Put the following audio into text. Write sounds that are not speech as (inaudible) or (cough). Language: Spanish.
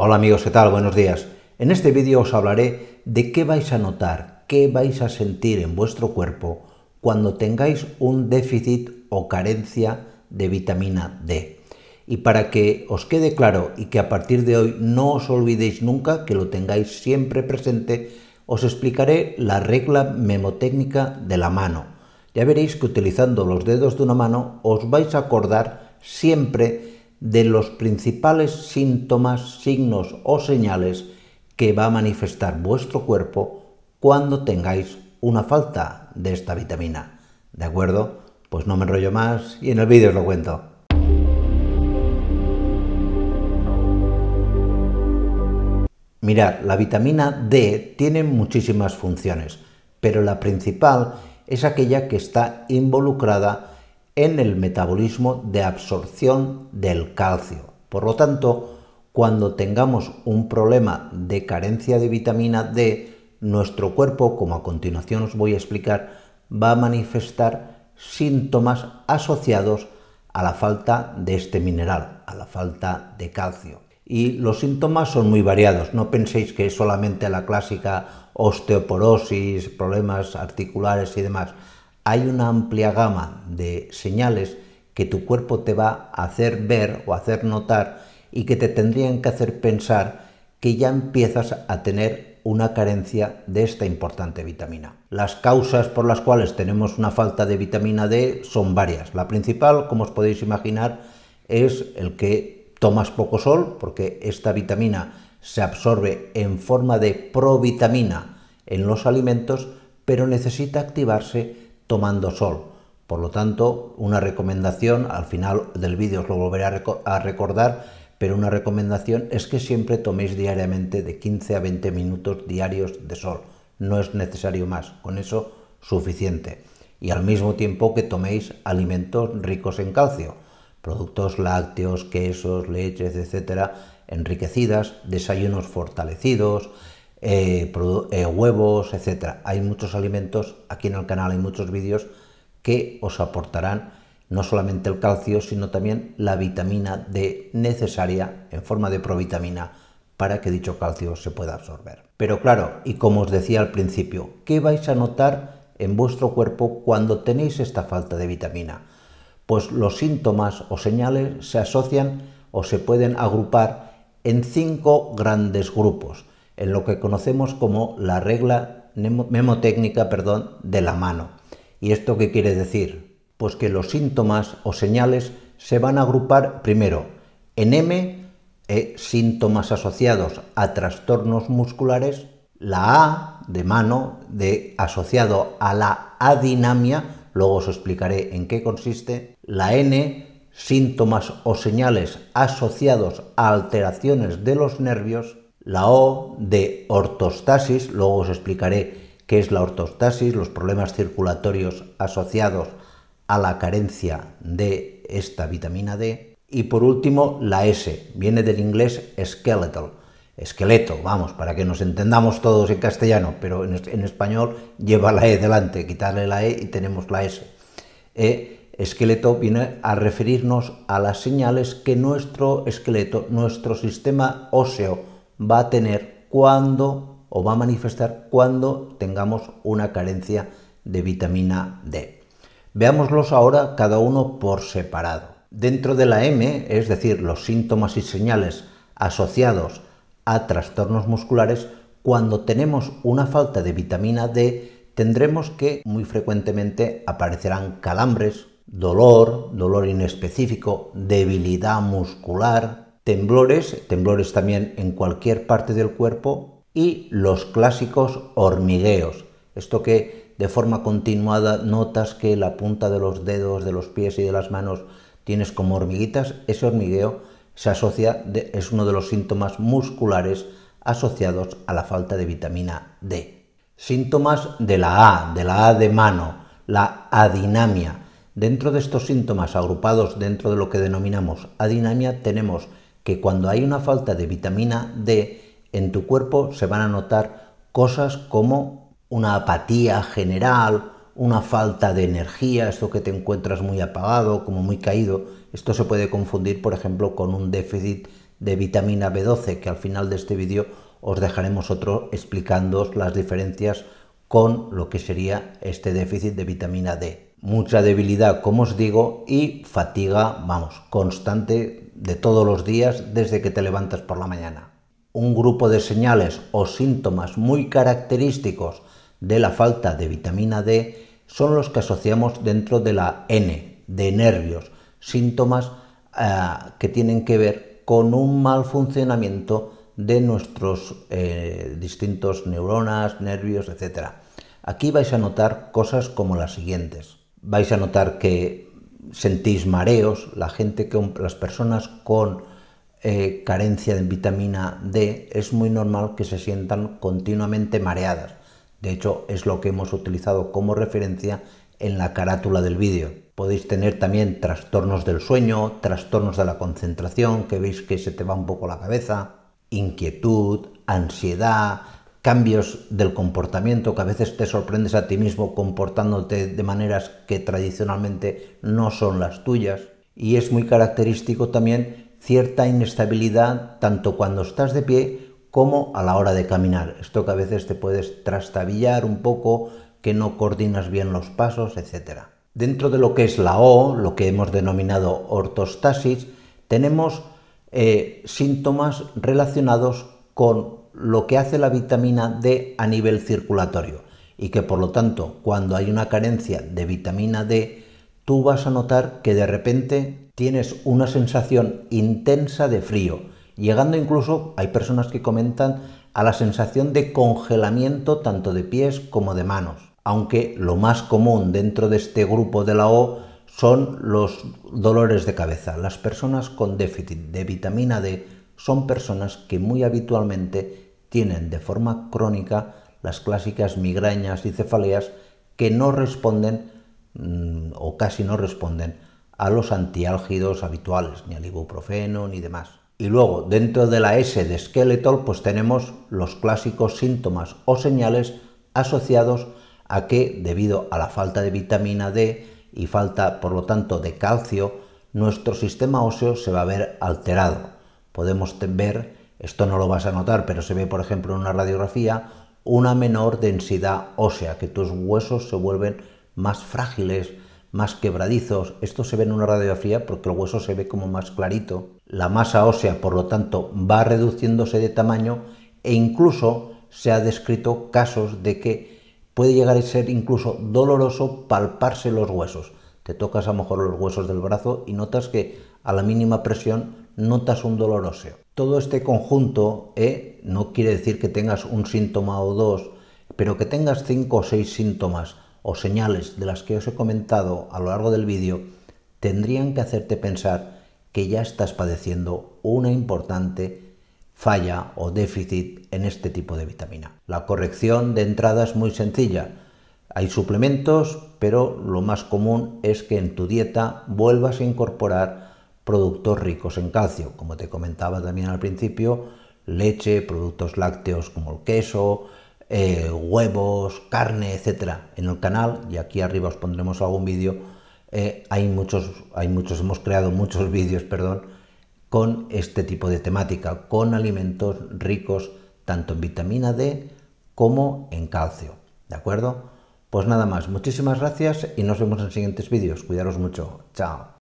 Hola amigos, ¿qué tal? Buenos días. En este vídeo os hablaré de qué vais a notar, qué vais a sentir en vuestro cuerpo cuando tengáis un déficit o carencia de vitamina D. Y para que os quede claro y que a partir de hoy no os olvidéis nunca, que lo tengáis siempre presente, os explicaré la regla memotécnica de la mano. Ya veréis que utilizando los dedos de una mano os vais a acordar siempre de los principales síntomas, signos o señales que va a manifestar vuestro cuerpo cuando tengáis una falta de esta vitamina. ¿De acuerdo? Pues no me enrollo más y en el vídeo os lo cuento. Mirad, la vitamina D tiene muchísimas funciones, pero la principal es aquella que está involucrada en el metabolismo de absorción del calcio. Por lo tanto, cuando tengamos un problema de carencia de vitamina D, nuestro cuerpo, como a continuación os voy a explicar, va a manifestar síntomas asociados a la falta de este mineral, a la falta de calcio. Y los síntomas son muy variados, no penséis que es solamente la clásica osteoporosis, problemas articulares y demás hay una amplia gama de señales que tu cuerpo te va a hacer ver o hacer notar y que te tendrían que hacer pensar que ya empiezas a tener una carencia de esta importante vitamina. Las causas por las cuales tenemos una falta de vitamina D son varias. La principal, como os podéis imaginar, es el que tomas poco sol, porque esta vitamina se absorbe en forma de provitamina en los alimentos, pero necesita activarse tomando sol. Por lo tanto, una recomendación, al final del vídeo os lo volveré a, recordar, pero una recomendación es que siempre toméis diariamente de 15 a 20 minutos diarios de sol. No es necesario más, con eso suficiente. Y al mismo tiempo que toméis alimentos ricos en calcio, productos lácteos, quesos, leches, etcétera, enriquecidas, desayunos fortalecidos, eh, eh, huevos, etcétera. Hay muchos alimentos, aquí en el canal hay muchos vídeos que os aportarán no solamente el calcio, sino también la vitamina D necesaria en forma de provitamina para que dicho calcio se pueda absorber. Pero claro, y como os decía al principio, ¿qué vais a notar en vuestro cuerpo cuando tenéis esta falta de vitamina? Pues los síntomas o señales se asocian o se pueden agrupar en cinco grandes grupos en lo que conocemos como la regla memotécnica perdón, de la mano. ¿Y esto qué quiere decir? Pues que los síntomas o señales se van a agrupar primero en M, eh, síntomas asociados a trastornos musculares, la A de mano, de asociado a la adinamia, luego os explicaré en qué consiste, la N, síntomas o señales asociados a alteraciones de los nervios, la O de ortostasis, luego os explicaré qué es la ortostasis, los problemas circulatorios asociados a la carencia de esta vitamina D. Y por último, la S, viene del inglés skeletal, esqueleto, vamos, para que nos entendamos todos en castellano, pero en, español lleva la E delante, quitarle la E y tenemos la S. E, esqueleto viene a referirnos a las señales que nuestro esqueleto, nuestro sistema óseo, va a tener cuando o va a manifestar cuando tengamos una carencia de vitamina D. Veámoslos ahora cada uno por separado. Dentro de la M, es decir, los síntomas y señales asociados a trastornos musculares, cuando tenemos una falta de vitamina D, tendremos que muy frecuentemente aparecerán calambres, dolor, dolor inespecífico, debilidad muscular, temblores, temblores también en cualquier parte del cuerpo y los clásicos hormigueos. Esto que de forma continuada notas que la punta de los dedos, de los pies y de las manos tienes como hormiguitas, ese hormigueo se asocia, es uno de los síntomas musculares asociados a la falta de vitamina D. Síntomas de la A, de la A de mano, la adinamia. Dentro de estos síntomas agrupados dentro de lo que denominamos adinamia tenemos que cuando hay una falta de vitamina D en tu cuerpo se van a notar cosas como una apatía general, una falta de energía, esto que te encuentras muy apagado, como muy caído. Esto se puede confundir, por ejemplo, con un déficit de vitamina B12, que al final de este vídeo os dejaremos otro explicándoos las diferencias con lo que sería este déficit de vitamina D. Mucha debilidad, como os digo, y fatiga, vamos, constante de todos los días desde que te levantas por la mañana. Un grupo de señales o síntomas muy característicos de la falta de vitamina D son los que asociamos dentro de la N, de nervios, síntomas eh, que tienen que ver con un mal funcionamiento de nuestros eh, distintos neuronas, nervios, etc. Aquí vais a notar cosas como las siguientes. Vais a notar que sentís mareos, las personas con eh, carencia de vitamina D es muy normal que se sientan continuamente mareadas. De hecho, es lo que hemos utilizado como referencia en la carátula del vídeo. Podéis tener también trastornos del sueño, trastornos de la concentración, que veis que se te va un poco la cabeza, inquietud, ansiedad, cambios del comportamiento, que a veces te sorprendes a ti mismo comportándote de maneras que tradicionalmente no son las tuyas. Y es muy característico también cierta inestabilidad tanto cuando estás de pie como a la hora de caminar. Esto que a veces te puedes trastabillar un poco, que no coordinas bien los pasos, etc. Dentro de lo que es la O, lo que hemos denominado ortostasis, tenemos eh, síntomas relacionados con lo que hace la vitamina D a nivel circulatorio y que por lo tanto cuando hay una carencia de vitamina D, tú vas a notar que de repente tienes una sensación intensa de frío, llegando incluso, hay personas que comentan, a la sensación de congelamiento tanto de pies como de manos, aunque lo más común dentro de este grupo de la O son los dolores de cabeza. Las personas con déficit de vitamina D son personas que muy habitualmente tienen de forma crónica las clásicas migrañas y cefaleas que no responden mm, o casi no responden a los antiálgidos habituales, ni al ibuprofeno ni demás. Y luego, dentro de la S de Skeletal, pues tenemos los clásicos síntomas o señales asociados a que, debido a la falta de vitamina D y falta, por lo tanto, de calcio, nuestro sistema óseo se va a ver alterado. Podemos ver esto no lo vas a notar, pero se ve por ejemplo en una radiografía, una menor densidad ósea, que tus huesos se vuelven más frágiles, más quebradizos. Esto se ve en una radiografía porque el hueso se ve como más clarito. La masa ósea, por lo tanto, va reduciéndose de tamaño e incluso se ha descrito casos de que puede llegar a ser incluso doloroso palparse los huesos. Te tocas a lo mejor los huesos del brazo y notas que a la mínima presión notas un dolor óseo. Todo este conjunto eh, no quiere decir que tengas un síntoma o dos, pero que tengas cinco o seis síntomas o señales de las que os he comentado a lo largo del vídeo, tendrían que hacerte pensar que ya estás padeciendo una importante falla o déficit en este tipo de vitamina. La corrección de entrada es muy sencilla. Hay suplementos, pero lo más común es que en tu dieta vuelvas a incorporar productos ricos en calcio, como te comentaba también al principio, leche, productos lácteos como el queso, eh, huevos, carne, etcétera, en el canal y aquí arriba os pondremos algún vídeo. Eh, hay muchos, hay muchos, hemos creado muchos (laughs) vídeos, perdón, con este tipo de temática, con alimentos ricos tanto en vitamina D como en calcio, ¿de acuerdo? Pues nada más, muchísimas gracias y nos vemos en siguientes vídeos. Cuidaros mucho, chao.